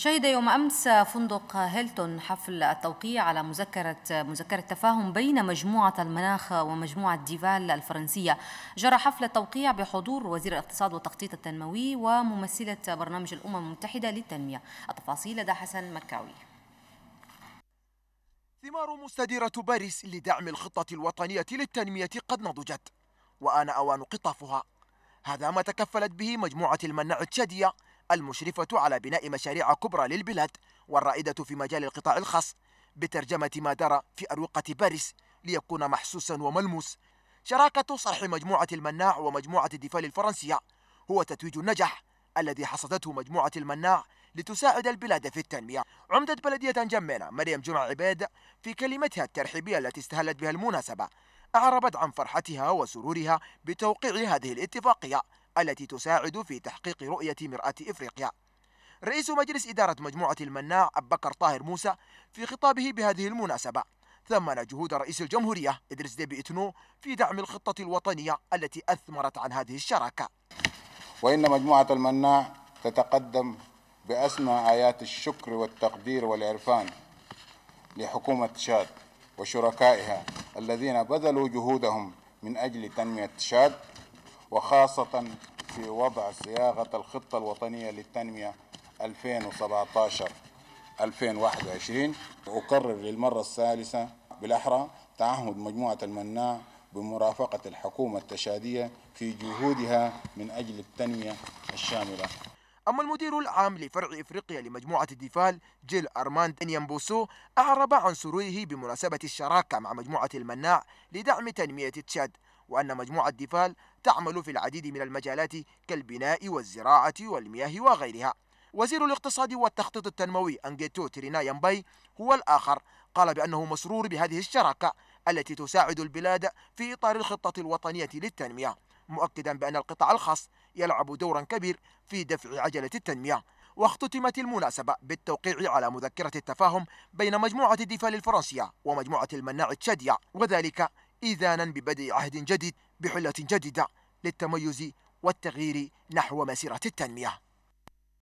شهد يوم أمس فندق هيلتون حفل التوقيع على مذكرة مذكرة تفاهم بين مجموعة المناخ ومجموعة ديفال الفرنسية جرى حفل التوقيع بحضور وزير الاقتصاد والتخطيط التنموي وممثلة برنامج الأمم المتحدة للتنمية التفاصيل لدى حسن مكاوي ثمار مستديرة باريس لدعم الخطة الوطنية للتنمية قد نضجت وآن أوان قطافها هذا ما تكفلت به مجموعة المناع التشادية المشرفة على بناء مشاريع كبرى للبلاد والرائدة في مجال القطاع الخاص بترجمة ما دار في أروقة باريس ليكون محسوسا وملموس شراكة صرح مجموعة المناع ومجموعة الدفال الفرنسية هو تتويج النجاح الذي حصدته مجموعة المناع لتساعد البلاد في التنمية عمدة بلدية جمينة مريم جمع عبيد في كلمتها الترحيبية التي استهلت بها المناسبة أعربت عن فرحتها وسرورها بتوقيع هذه الاتفاقية التي تساعد في تحقيق رؤية مرآة إفريقيا رئيس مجلس إدارة مجموعة المناع أبكر طاهر موسى في خطابه بهذه المناسبة ثمن جهود رئيس الجمهورية إدريس ديبي إتنو في دعم الخطة الوطنية التي أثمرت عن هذه الشراكة وإن مجموعة المناع تتقدم بأسمى آيات الشكر والتقدير والعرفان لحكومة شاد وشركائها الذين بذلوا جهودهم من أجل تنمية شاد وخاصة في وضع صياغة الخطة الوطنية للتنمية 2017 2021 أقرر للمرة الثالثة بالأحرى تعهد مجموعة المناع بمرافقة الحكومة التشادية في جهودها من أجل التنمية الشاملة أما المدير العام لفرع إفريقيا لمجموعة الدفال جيل أرماند نيامبوسو أعرب عن سروره بمناسبة الشراكة مع مجموعة المناع لدعم تنمية تشاد وأن مجموعة الدفال تعمل في العديد من المجالات كالبناء والزراعة والمياه وغيرها وزير الاقتصاد والتخطيط التنموي أنجيتو تيرينا يمباي هو الآخر قال بأنه مسرور بهذه الشراكة التي تساعد البلاد في إطار الخطة الوطنية للتنمية مؤكدا بأن القطاع الخاص يلعب دورا كبير في دفع عجلة التنمية واختتمت المناسبة بالتوقيع على مذكرة التفاهم بين مجموعة ديفال الفرنسية ومجموعة المناع التشادية وذلك إذانا ببدء عهد جديد بحلة جديدة للتميز والتغيير نحو مسيرة التنمية